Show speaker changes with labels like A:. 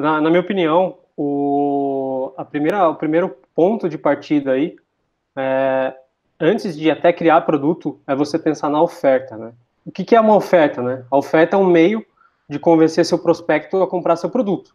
A: na, na minha opinião, o, a primeira, o primeiro ponto de partida aí, é, antes de até criar produto, é você pensar na oferta, né? O que, que é uma oferta, né? A oferta é um meio de convencer seu prospecto a comprar seu produto.